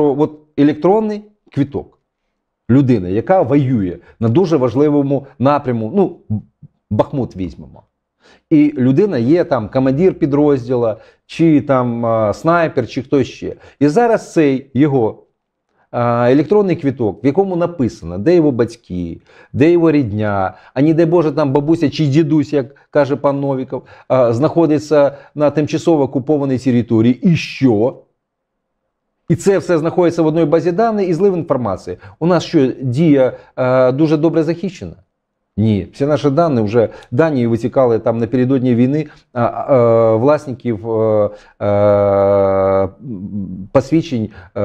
про от електронний квіток людини, яка воює на дуже важливому напряму. Ну, Бахмут візьмемо. І людина є там командир підрозділа, чи там снайпер, чи хтось ще. І зараз цей його електронний квіток, в якому написано, де його батьки, де його рідня, а дай Боже, там бабуся чи дідусь, як каже пан Новіков, знаходиться на тимчасово окупованій території. І що? І це все знаходиться в одній базі даних і злив інформації. У нас що дія е, дуже добре захищена? Ні, всі наші дані вже дані витікали там напередодні війни е, е, власників е, е, посвідчень е,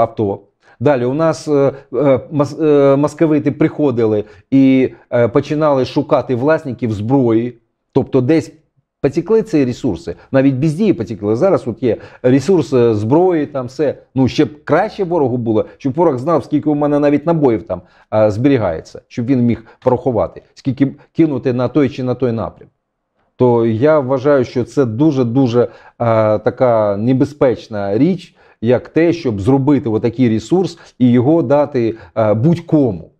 авто. Далі у нас е, е, е московити приходили і е, починали шукати власників зброї, тобто десь. Потікли ці ресурси, навіть без дії потікли. Зараз от є ресурси зброї, там все. Ну ще б краще ворогу було, щоб ворог знав, скільки у мене навіть набоїв там а, зберігається, щоб він міг порахувати, скільки кинути на той чи на той напрям. То я вважаю, що це дуже дуже така небезпечна річ, як те, щоб зробити отакий ресурс і його дати будь-кому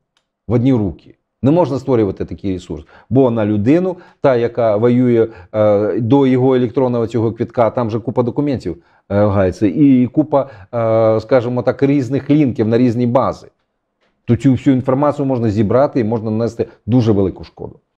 в одні руки. Не можна створювати такий ресурс, бо на людину, та яка воює е, до його електронного цього квітка, там же купа документів е, і купа, е, скажімо так, різних лінків на різні бази. То цю всю інформацію можна зібрати і можна нанести дуже велику шкоду.